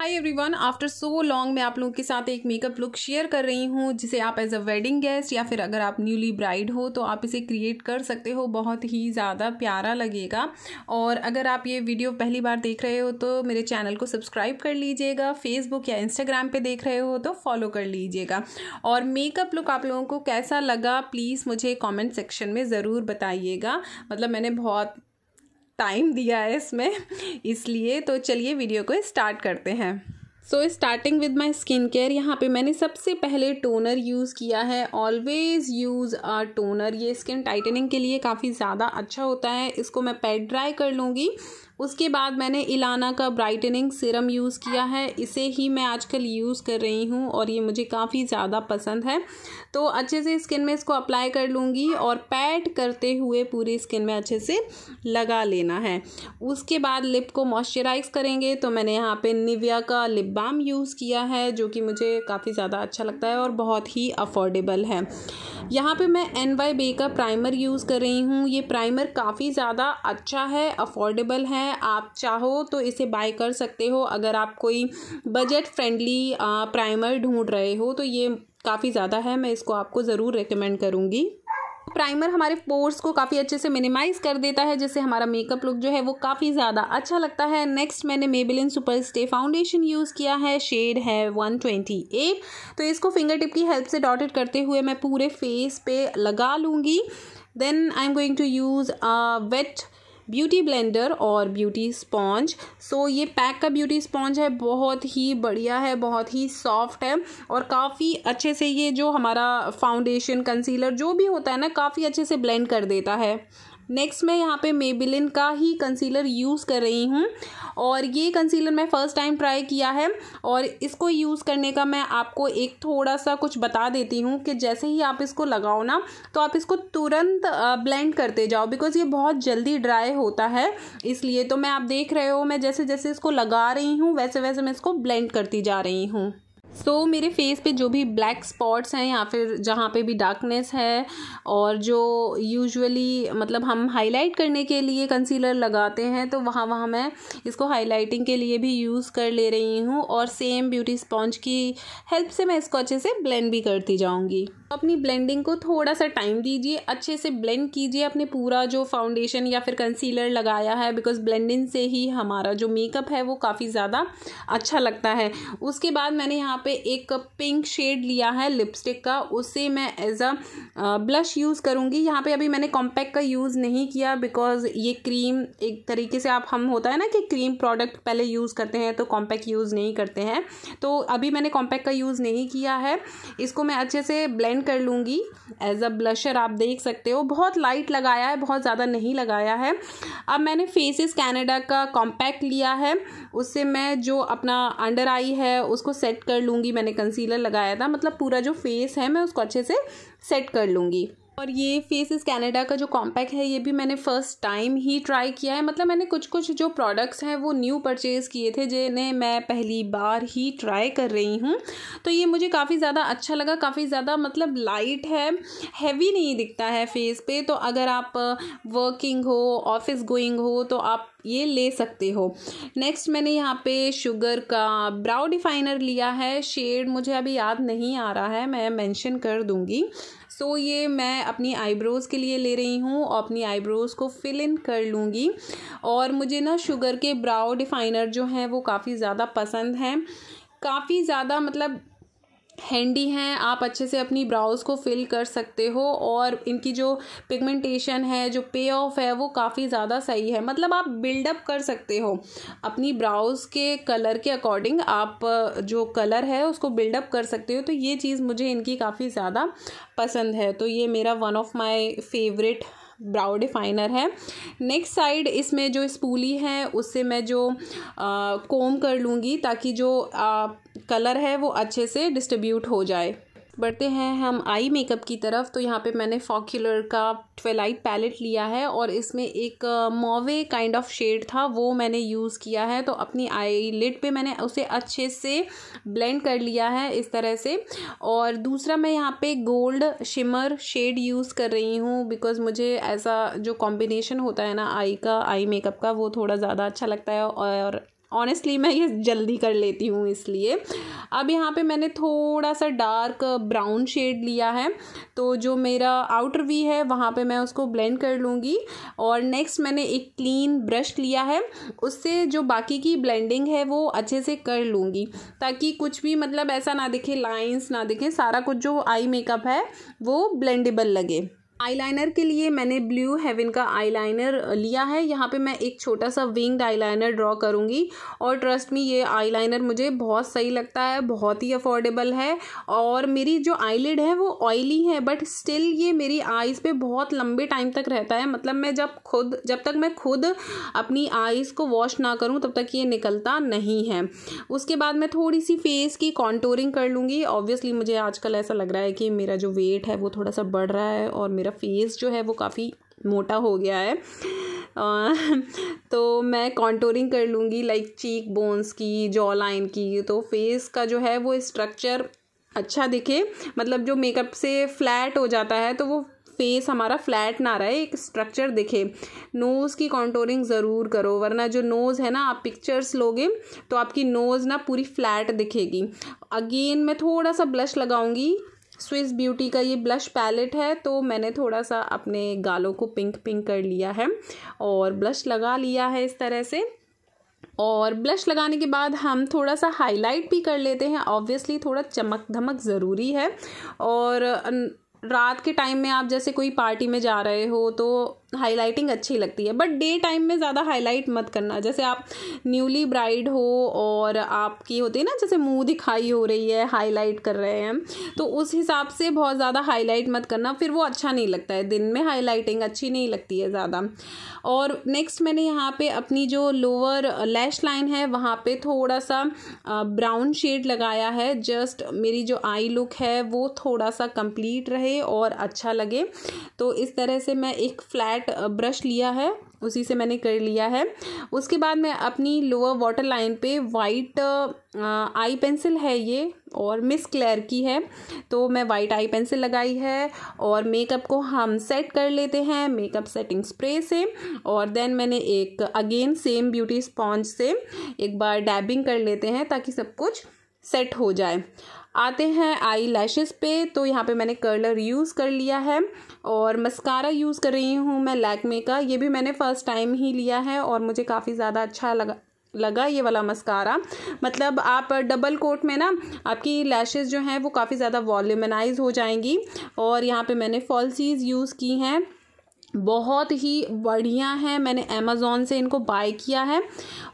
high everyone after so long मैं आप लोगों के साथ एक मेकअप लुक शेयर कर रही हूँ जिसे आप एज अ वेडिंग गेस्ट या फिर अगर आप न्यूली ब्राइड हो तो आप इसे क्रिएट कर सकते हो बहुत ही ज़्यादा प्यारा लगेगा और अगर आप ये वीडियो पहली बार देख रहे हो तो मेरे चैनल को सब्सक्राइब कर लीजिएगा फेसबुक या इंस्टाग्राम पर देख रहे हो तो फॉलो कर लीजिएगा और मेकअप लुक आप लोगों को कैसा लगा प्लीज़ मुझे कॉमेंट सेक्शन में ज़रूर बताइएगा मतलब मैंने बहुत टाइम दिया है इसमें इसलिए तो चलिए वीडियो को स्टार्ट करते हैं so starting with my skin care यहाँ पे मैंने सबसे पहले टोनर यूज़ किया है ऑलवेज़ यूज़ अ टोनर ये स्किन टाइटनिंग के लिए काफ़ी ज़्यादा अच्छा होता है इसको मैं पैड ड्राई कर लूँगी उसके बाद मैंने इलाना का ब्राइटनिंग सिरम यूज़ किया है इसे ही मैं आजकल यूज़ कर रही हूँ और ये मुझे काफ़ी ज़्यादा पसंद है तो अच्छे से स्किन में इसको अप्लाई कर लूँगी और पैट करते हुए पूरी स्किन में अच्छे से लगा लेना है उसके बाद लिप को मॉइस्चराइज करेंगे तो मैंने यहाँ पे निविया का लिप बाम यूज़ किया है जो कि मुझे काफ़ी ज़्यादा अच्छा लगता है और बहुत ही अफोर्डेबल है यहाँ पर मैं एन वाई बे का प्राइमर यूज़ कर रही हूँ ये प्राइमर काफ़ी ज़्यादा अच्छा है अफोर्डेबल है है आप चाहो तो इसे बाय कर सकते हो अगर आप कोई बजट फ्रेंडली प्राइमर ढूंढ रहे हो तो ये काफ़ी ज़्यादा है मैं इसको आपको ज़रूर रिकमेंड करूँगी प्राइमर हमारे पोर्स को काफ़ी अच्छे से मिनिमाइज कर देता है जिससे हमारा मेकअप लुक जो है वो काफ़ी ज़्यादा अच्छा लगता है नेक्स्ट मैंने Maybelline super stay foundation use किया है शेड है 128 तो इसको फिंगर टिप की हेल्प से डॉटेड करते हुए मैं पूरे फेस पे लगा लूँगी then I am going to use wet beauty blender और ब्यूटी स्पॉन्ज सो ये पैक का ब्यूटी स्पॉन्ज है बहुत ही बढ़िया है बहुत ही सॉफ्ट है और काफ़ी अच्छे से ये जो हमारा फाउंडेशन कंसीलर जो भी होता है ना काफ़ी अच्छे से ब्लेंड कर देता है नेक्स्ट मैं यहाँ पे मेबिलिन का ही कंसीलर यूज़ कर रही हूँ और ये कंसीलर मैं फ़र्स्ट टाइम ट्राई किया है और इसको यूज़ करने का मैं आपको एक थोड़ा सा कुछ बता देती हूँ कि जैसे ही आप इसको लगाओ ना तो आप इसको तुरंत ब्लेंड करते जाओ बिकॉज़ ये बहुत जल्दी ड्राई होता है इसलिए तो मैं आप देख रहे हो मैं जैसे जैसे इसको लगा रही हूँ वैसे वैसे मैं इसको ब्लेंड करती जा रही हूँ सो so, मेरे फेस पे जो भी ब्लैक स्पॉट्स हैं या फिर जहाँ पे भी डार्कनेस है और जो यूजुअली मतलब हम हाईलाइट करने के लिए कंसीलर लगाते हैं तो वहाँ वहाँ मैं इसको हाईलाइटिंग के लिए भी यूज़ कर ले रही हूँ और सेम ब्यूटी स्पॉन्ज की हेल्प से मैं इसको अच्छे से ब्लेंड भी करती जाऊँगी अपनी ब्लेंडिंग को थोड़ा सा टाइम दीजिए अच्छे से ब्लेंड कीजिए अपने पूरा जो फाउंडेशन या फिर कंसीलर लगाया है बिकॉज ब्लेंडिंग से ही हमारा जो मेकअप है वो काफ़ी ज़्यादा अच्छा लगता है उसके बाद मैंने यहाँ यहाँ पे एक पिंक शेड लिया है लिपस्टिक का उसे मैं एज अ ब्लश यूज़ करूँगी यहाँ पे अभी मैंने कॉम्पैक्ट का यूज़ नहीं किया बिकॉज ये क्रीम एक तरीके से आप हम होता है ना कि क्रीम प्रोडक्ट पहले यूज़ करते हैं तो कॉम्पैक्ट यूज़ नहीं करते हैं तो अभी मैंने कॉम्पैक्ट का यूज़ नहीं किया है इसको मैं अच्छे से ब्लेंड कर लूँगी एज अ ब्लशर आप देख सकते हो बहुत लाइट लगाया है बहुत ज़्यादा नहीं लगाया है अब मैंने फेसिस कैनेडा का कॉम्पैक्ट लिया है उससे मैं जो अपना अंडर आई है उसको सेट कर लूँगी मैंने कंसीलर लगाया था मतलब पूरा जो फेस है मैं उसको अच्छे से सेट कर लूँगी और ये फेस इस कैनेडा का जो कॉम्पैक्ट है ये भी मैंने फ़र्स्ट टाइम ही ट्राई किया है मतलब मैंने कुछ कुछ जो प्रोडक्ट्स हैं वो न्यू परचेज़ किए थे जिन्हें मैं पहली बार ही ट्राई कर रही हूँ तो ये मुझे काफ़ी ज़्यादा अच्छा लगा काफ़ी ज़्यादा मतलब लाइट है हैवी नहीं दिखता है फेस पे तो अगर आप वर्किंग uh, हो ऑफिस गोइंग हो तो आप ये ले सकते हो नेक्स्ट मैंने यहाँ पे शुगर का ब्राउ डिफाइनर लिया है शेड मुझे अभी याद नहीं आ रहा है मैं मेंशन कर दूँगी सो so, ये मैं अपनी आईब्रोज़ के लिए ले रही हूँ और अपनी आईब्रोज़ को फिल इन कर लूँगी और मुझे ना शुगर के ब्राउ डिफाइनर जो हैं वो काफ़ी ज़्यादा पसंद हैं काफ़ी ज़्यादा मतलब हैंडी हैं आप अच्छे से अपनी ब्राउज़ को फिल कर सकते हो और इनकी जो पिगमेंटेशन है जो पे ऑफ है वो काफ़ी ज़्यादा सही है मतलब आप बिल्डअप कर सकते हो अपनी ब्राउज़ के कलर के अकॉर्डिंग आप जो कलर है उसको बिल्डअप कर सकते हो तो ये चीज़ मुझे इनकी काफ़ी ज़्यादा पसंद है तो ये मेरा one of my favourite brow definer है नेक्स्ट साइड इसमें जो स्पूली है उससे मैं जो आ, कोम कर लूँगी ताकि जो आप कलर है वो अच्छे से डिस्ट्रीब्यूट हो जाए बढ़ते हैं हम आई मेकअप की तरफ तो यहाँ पे मैंने फॉक्यूलर का ट्वेलाइट पैलेट लिया है और इसमें एक मोवे काइंड ऑफ शेड था वो मैंने यूज़ किया है तो अपनी आई लिड पर मैंने उसे अच्छे से ब्लेंड कर लिया है इस तरह से और दूसरा मैं यहाँ पे गोल्ड शिमर शेड यूज़ कर रही हूँ बिकॉज़ मुझे ऐसा जो कॉम्बिनेशन होता है ना आई का आई मेकअप का वो थोड़ा ज़्यादा अच्छा लगता है और ऑनेस्टली मैं ये जल्दी कर लेती हूँ इसलिए अब यहाँ पे मैंने थोड़ा सा डार्क ब्राउन शेड लिया है तो जो मेरा आउटर वी है वहाँ पे मैं उसको ब्लेंड कर लूँगी और नेक्स्ट मैंने एक क्लीन ब्रश लिया है उससे जो बाकी की ब्लेंडिंग है वो अच्छे से कर लूँगी ताकि कुछ भी मतलब ऐसा ना दिखे लाइन्स ना दिखे सारा कुछ जो आई मेकअप है वो ब्लेंडेबल लगे आईलाइनर के लिए मैंने ब्लू हेवन का आईलाइनर लिया है यहाँ पे मैं एक छोटा सा विंग्ड आईलाइनर ड्रॉ करूँगी और ट्रस्ट में ये आईलाइनर मुझे बहुत सही लगता है बहुत ही अफोर्डेबल है और मेरी जो आईलिड है वो ऑयली है बट स्टिल ये मेरी आइज़ पे बहुत लंबे टाइम तक रहता है मतलब मैं जब खुद जब तक मैं खुद अपनी आइज़ को वॉश ना करूँ तब तक ये निकलता नहीं है उसके बाद मैं थोड़ी सी फेस की कॉन्टोरिंग कर लूँगी ऑब्वियसली मुझे आजकल ऐसा लग रहा है कि मेरा जो वेट है वो थोड़ा सा बढ़ रहा है और मेरा मेरा फेस जो है वो काफ़ी मोटा हो गया है तो मैं कॉन्टोरिंग कर लूँगी लाइक चीक बोन्स की जॉ लाइन की तो फेस का जो है वो स्ट्रक्चर अच्छा दिखे मतलब जो मेकअप से फ्लैट हो जाता है तो वो फेस हमारा फ्लैट ना रहे एक स्ट्रक्चर दिखे नोज़ की कॉन्टोरिंग ज़रूर करो वरना जो नोज़ है ना आप पिक्चर्स लोगे तो आपकी नोज़ ना पूरी फ्लैट दिखेगी अगेन मैं थोड़ा सा ब्लश लगाऊंगी स्विस ब्यूटी का ये ब्लश पैलेट है तो मैंने थोड़ा सा अपने गालों को पिंक पिंक कर लिया है और ब्लश लगा लिया है इस तरह से और ब्लश लगाने के बाद हम थोड़ा सा हाईलाइट भी कर लेते हैं ऑब्वियसली थोड़ा चमक धमक ज़रूरी है और रात के टाइम में आप जैसे कोई पार्टी में जा रहे हो तो हाईलाइटिंग अच्छी लगती है बट डे टाइम में ज़्यादा हाईलाइट मत करना जैसे आप न्यूली ब्राइड हो और आपकी होती है ना जैसे मुंह दिखाई हो रही है हाईलाइट कर रहे हैं तो उस हिसाब से बहुत ज़्यादा हाईलाइट मत करना फिर वो अच्छा नहीं लगता है दिन में हाईलाइटिंग अच्छी नहीं लगती है ज़्यादा और नेक्स्ट मैंने यहाँ पर अपनी जो लोअर लैश लाइन है वहाँ पर थोड़ा सा ब्राउन शेड लगाया है जस्ट मेरी जो आई लुक है वो थोड़ा सा कंप्लीट रहे और अच्छा लगे तो इस तरह से मैं एक फ्लैट फ्लैट ब्रश लिया है उसी से मैंने कर लिया है उसके बाद मैं अपनी लोअर वाटर लाइन पे वाइट आई पेंसिल है ये और मिस क्लेयर की है तो मैं वाइट आई पेंसिल लगाई है और मेकअप को हम सेट कर लेते हैं मेकअप सेटिंग स्प्रे से और देन मैंने एक अगेन सेम ब्यूटी स्पॉन्ज से एक बार डैबिंग कर लेते हैं ताकि सब कुछ सेट हो जाए आते हैं आई लैशेस पे तो यहाँ पे मैंने कर्लर यूज़ कर लिया है और मस्कारा यूज़ कर रही हूँ मैं लैकमे का ये भी मैंने फ़र्स्ट टाइम ही लिया है और मुझे काफ़ी ज़्यादा अच्छा लगा लगा ये वाला मस्कारा मतलब आप डबल कोट में ना आपकी लैशेस जो हैं वो काफ़ी ज़्यादा वॉल्यूमनाइज हो जाएंगी और यहाँ पे मैंने फॉल्सीज़ यूज़ की हैं बहुत ही बढ़िया है मैंने अमेज़ोन से इनको बाय किया है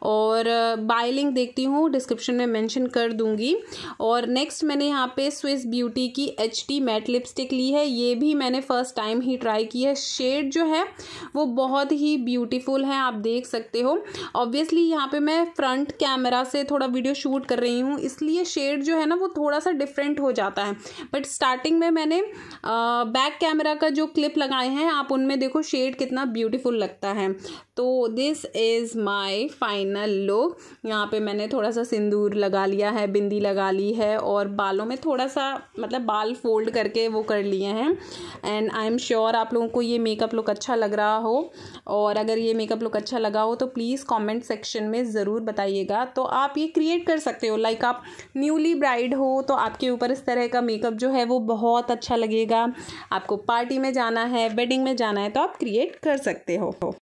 और बाय uh, लिंक देखती हूँ डिस्क्रिप्शन में मेंशन कर दूंगी और नेक्स्ट मैंने यहाँ पे स्विस ब्यूटी की एच टी मैट लिपस्टिक ली है ये भी मैंने फ़र्स्ट टाइम ही ट्राई की है शेड जो है वो बहुत ही ब्यूटीफुल है आप देख सकते हो ऑब्वियसली यहाँ पर मैं फ्रंट कैमरा से थोड़ा वीडियो शूट कर रही हूँ इसलिए शेड जो है ना वो थोड़ा सा डिफरेंट हो जाता है बट स्टार्टिंग में मैंने बैक uh, कैमरा का जो क्लिप लगाए हैं आप उनमें देखो शेड कितना ब्यूटीफुल लगता है तो this is my final look यहाँ पे मैंने थोड़ा सा सिंदूर लगा लिया है बिंदी लगा ली है और बालों में थोड़ा सा मतलब बाल फोल्ड करके वो कर लिए हैं एंड आई एम श्योर आप लोगों को ये मेकअप लुक अच्छा लग रहा हो और अगर ये मेकअप लुक अच्छा लगा हो तो प्लीज़ कॉमेंट सेक्शन में ज़रूर बताइएगा तो आप ये क्रिएट कर सकते हो लाइक आप न्यूली ब्राइड हो तो आपके ऊपर इस तरह का मेकअप जो है वो बहुत अच्छा लगेगा आपको पार्टी में जाना है वेडिंग में जाना है आप क्रिएट कर सकते हो